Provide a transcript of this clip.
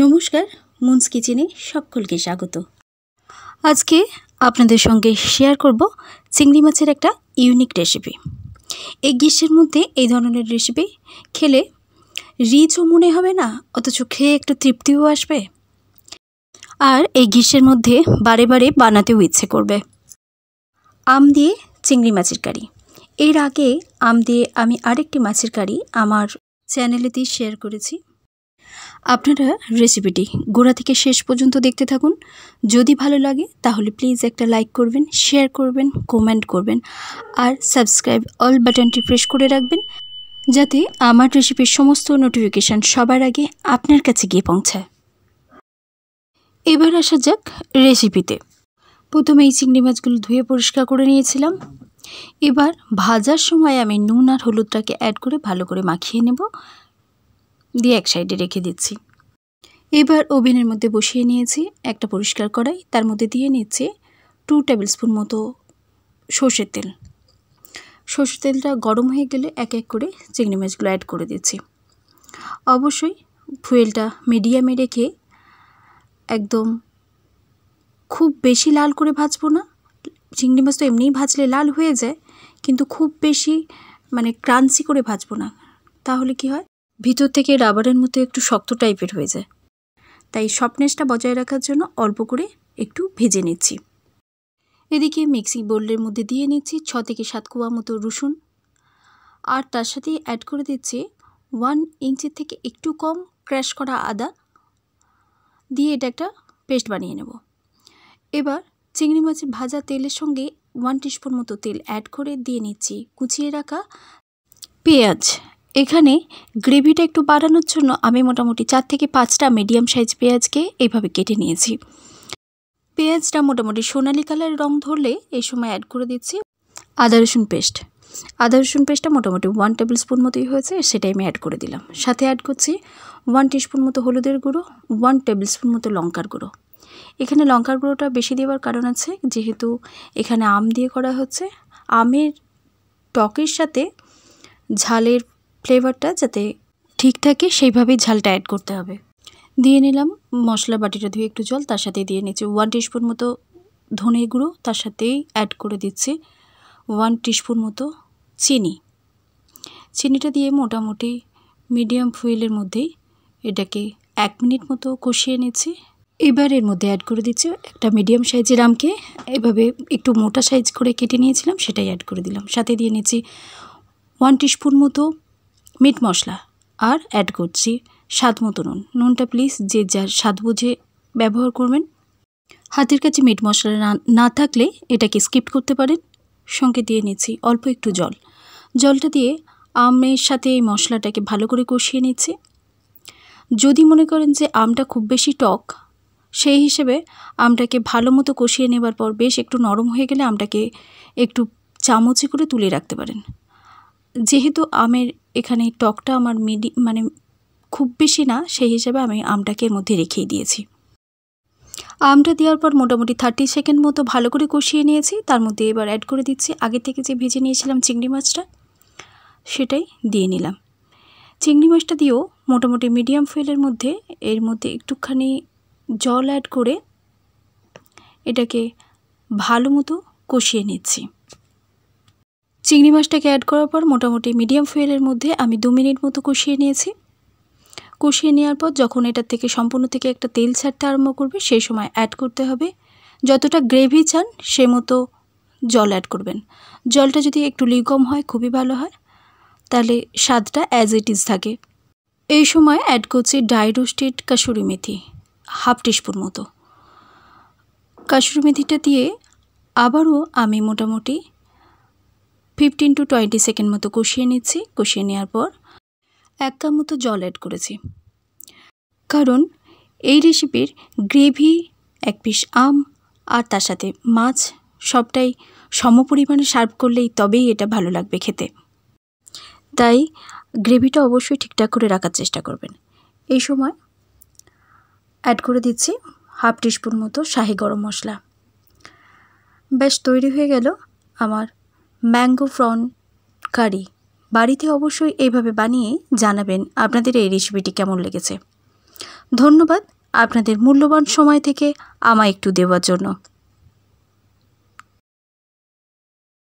নমস্কার মুন্স কিচেনে সকলকে স্বাগত আজকে আপনাদের সঙ্গে শেয়ার করব চিংড়ি মাছের একটা ইউনিক রেসিপি এই গ্রীষ্মের মধ্যে এই ধরনের রেসিপি খেলে রিচও মনে হবে না অথচ খেয়ে একটু তৃপ্তিও আসবে আর এই গ্রীষ্মের মধ্যে বারে বারে বানাতেও ইচ্ছে করবে আম দিয়ে চিংড়ি মাছের কারি এর আগে আম দিয়ে আমি আরেকটি মাছের কারি আমার চ্যানেলেতেই শেয়ার করেছি আপনারা রেসিপিটি গোড়া থেকে শেষ পর্যন্ত দেখতে থাকুন যদি ভালো লাগে তাহলে প্লিজ একটা লাইক করবেন শেয়ার করবেন কমেন্ট করবেন আর সাবস্ক্রাইব অল বাটনটি প্রেস করে রাখবেন যাতে আমার রেসিপির সমস্ত নোটিফিকেশান সবার আগে আপনার কাছে গিয়ে পৌঁছায় এবার আসা যাক রেসিপিতে প্রথমে এই চিংড়ি মাছগুলো ধুয়ে পরিষ্কার করে নিয়েছিলাম এবার ভাজার সময় আমি নুন আর হলুদটাকে অ্যাড করে ভালো করে মাখিয়ে নেব দিয়ে এক সাইডে রেখে দিচ্ছি এবার ওভেনের মধ্যে বসিয়ে নিয়েছি একটা পরিষ্কার করাই তার মধ্যে দিয়ে নিচ্ছি টু টেবিল স্পুন মতো সর্ষের তেল সর্ষের তেলটা গরম হয়ে গেলে এক এক করে চিংড়ি মাছগুলো অ্যাড করে দিচ্ছি অবশ্যই ফুয়েলটা মিডিয়ামে রেখে একদম খুব বেশি লাল করে ভাজবো না চিংড়ি মাছ তো এমনিই ভাজলে লাল হয়ে যায় কিন্তু খুব বেশি মানে ক্রাঞ্চি করে ভাজবো না তাহলে কি হয় ভিতর থেকে রাবারের মতো একটু শক্ত টাইপের হয়ে যায় তাই সফটনেসটা বজায় রাখার জন্য অল্প করে একটু ভেজে নিচ্ছি এদিকে মিক্সি বোল্ডের মধ্যে দিয়ে নিচ্ছি ছ থেকে সাত কোয়া মতো রসুন আর তার সাথে অ্যাড করে দিচ্ছি ওয়ান ইঞ্চির থেকে একটু কম ক্র্যাশ করা আদা দিয়ে এটা একটা পেস্ট বানিয়ে নেব এবার চিংড়ি মাছের ভাজা তেলের সঙ্গে ওয়ান টিস্পুন মতো তেল অ্যাড করে দিয়ে নিচ্ছি কুচিয়ে রাখা পেঁয়াজ এখানে গ্রেভিটা একটু বাড়ানোর জন্য আমি মোটামুটি চার থেকে পাঁচটা মিডিয়াম সাইজ পেঁয়াজকে এইভাবে কেটে নিয়েছি পেঁয়াজটা মোটামুটি সোনালি কালার রং ধরলে এই সময় অ্যাড করে দিচ্ছি আদা রসুন পেস্ট আদা রসুন পেস্টটা মোটামুটি ওয়ান টেবিল স্পুন মতোই হয়েছে সেটাই আমি অ্যাড করে দিলাম সাথে অ্যাড করছি ওয়ান টিস্পুন মতো হলুদের গুঁড়ো ওয়ান টেবিল স্পুন মতো লঙ্কার গুঁড়ো এখানে লঙ্কার গুঁড়োটা বেশি দেওয়ার কারণ আছে যেহেতু এখানে আম দিয়ে করা হচ্ছে আমের টকের সাথে ঝালের ফ্লেভারটা যাতে ঠিক থাকে সেইভাবেই ঝালটা অ্যাড করতে হবে দিয়ে নিলাম মশলা বাটিটা ধুয়ে একটু জল তার সাথে দিয়ে নিচ্ছি ওয়ান টিস্পুন মতো ধনে গুঁড়ো তার সাথেই অ্যাড করে দিচ্ছি ওয়ান টিস্পুন মতো চিনি চিনিটা দিয়ে মোটামুটি মিডিয়াম ফুয়েলের মধ্যেই এটাকে এক মিনিট মতো কষিয়ে নিচ্ছি এবার এর মধ্যে অ্যাড করে দিচ্ছি একটা মিডিয়াম সাইজের আমকে এভাবে একটু মোটা সাইজ করে কেটে নিয়েছিলাম সেটাই অ্যাড করে দিলাম সাথে দিয়ে নিচ্ছি ওয়ান টিস্পুন মতো মিট মশলা আর অ্যাড করছি স্বাদ মতো নুন নুনটা প্লিজ যে যার স্বাদ বুঝে ব্যবহার করবেন হাতের কাছে মিট মশলা না না থাকলে এটাকে স্কিপ করতে পারেন সঙ্গে দিয়ে নিচ্ছি অল্প একটু জল জলটা দিয়ে আমের সাথে এই মশলাটাকে ভালো করে কষিয়ে নিচ্ছি যদি মনে করেন যে আমটা খুব বেশি টক সেই হিসেবে আমটাকে ভালো মতো কষিয়ে নেবার পর বেশ একটু নরম হয়ে গেলে আমটাকে একটু চামচে করে তুলে রাখতে পারেন যেহেতু আমের এখানে টকটা আমার মিডি মানে খুব বেশি না সেই হিসেবে আমি আমটাকে এর মধ্যে রেখেই দিয়েছি আমটা দেওয়ার পর মোটামুটি থার্টি সেকেন্ড মতো ভালো করে কষিয়ে নিয়েছি তার মধ্যে এবার অ্যাড করে দিচ্ছি আগে থেকে যে ভেজে নিয়েছিলাম চিংড়ি মাছটা সেটাই দিয়ে নিলাম চিংড়ি মাছটা দিয়েও মোটামুটি মিডিয়াম ফ্লেমের মধ্যে এর মধ্যে একটুখানি জল অ্যাড করে এটাকে ভালো মতো কষিয়ে নিচ্ছি চিংড়ি মাছটাকে অ্যাড করার পর মোটামুটি মিডিয়াম ফুয়েলের মধ্যে আমি দু মিনিট মতো কষিয়ে নিয়েছি কষিয়ে নেওয়ার পর যখন এটার থেকে সম্পূর্ণ থেকে একটা তেল ছাড়তে আরম্ভ করবে সেই সময় অ্যাড করতে হবে যতটা গ্রেভি চান সে মতো জল অ্যাড করবেন জলটা যদি একটু লিগম হয় খুবই ভালো হয় তাহলে স্বাদটা অ্যাজ ইট ইজ থাকে এই সময় অ্যাড করছি dry roasted kasuri methi half teaspoon মতো কাসুরি মেথিটা দিয়ে আবারও আমি মোটামুটি ফিফটিন টু টোয়েন্টি সেকেন্ড মতো কষিয়ে নিচ্ছি কষিয়ে নেওয়ার পর এক কাপ মতো জল অ্যাড করেছি কারণ এই রেসিপির গ্রেভি এক পিস আম আর তার সাথে মাছ সবটাই সমপরিমাণে সার্ভ করলেই তবেই এটা ভালো লাগবে খেতে তাই গ্রেভিটা অবশ্যই ঠিকঠাক করে রাখার চেষ্টা করবেন এই সময় অ্যাড করে দিচ্ছি হাফ টিস্পুন মতো শাহি গরম মশলা বেশ তৈরি হয়ে গেল আমার ম্যাঙ্গো ফ্রন কারি বাড়িতে অবশ্যই এইভাবে বানিয়ে জানাবেন আপনাদের এই রেসিপিটি কেমন লেগেছে ধন্যবাদ আপনাদের মূল্যবান সময় থেকে আমায় একটু দেওয়ার জন্য